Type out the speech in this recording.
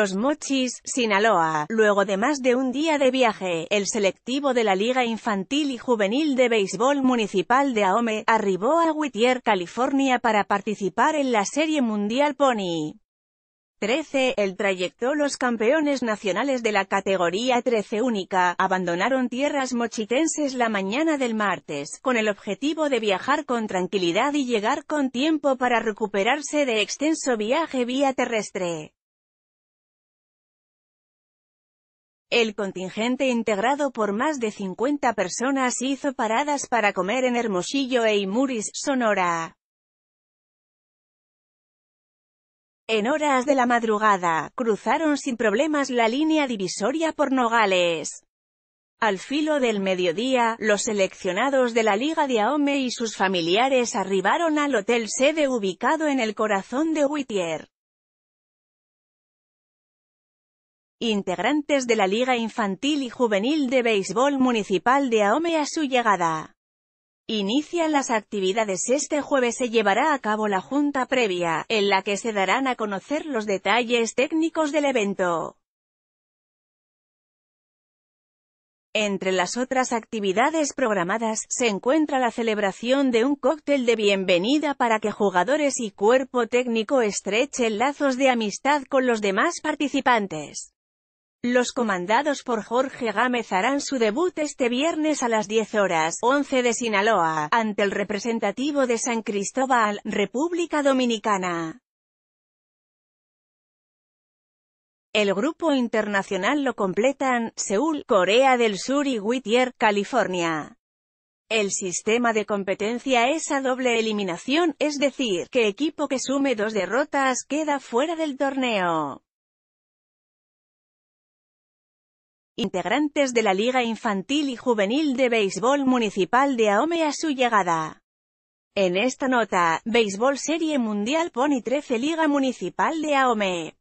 Los Mochis, Sinaloa. Luego de más de un día de viaje, el selectivo de la Liga Infantil y Juvenil de Béisbol Municipal de Aome, arribó a Whittier, California para participar en la Serie Mundial Pony. 13. El trayecto Los campeones nacionales de la categoría 13 única, abandonaron tierras mochitenses la mañana del martes, con el objetivo de viajar con tranquilidad y llegar con tiempo para recuperarse de extenso viaje vía terrestre. El contingente integrado por más de 50 personas hizo paradas para comer en Hermosillo e Imuris, Sonora. En horas de la madrugada, cruzaron sin problemas la línea divisoria por Nogales. Al filo del mediodía, los seleccionados de la Liga de Aome y sus familiares arribaron al hotel sede ubicado en el corazón de Whittier. integrantes de la Liga Infantil y Juvenil de Béisbol Municipal de Aome a su llegada. Inician las actividades este jueves se llevará a cabo la junta previa, en la que se darán a conocer los detalles técnicos del evento. Entre las otras actividades programadas, se encuentra la celebración de un cóctel de bienvenida para que jugadores y cuerpo técnico estrechen lazos de amistad con los demás participantes. Los comandados por Jorge Gámez harán su debut este viernes a las 10 horas, 11 de Sinaloa, ante el representativo de San Cristóbal, República Dominicana. El grupo internacional lo completan, Seúl, Corea del Sur y Whittier, California. El sistema de competencia es a doble eliminación, es decir, que equipo que sume dos derrotas queda fuera del torneo. integrantes de la Liga Infantil y Juvenil de Béisbol Municipal de Aome a su llegada. En esta nota, Béisbol Serie Mundial Pony 13 Liga Municipal de Aome.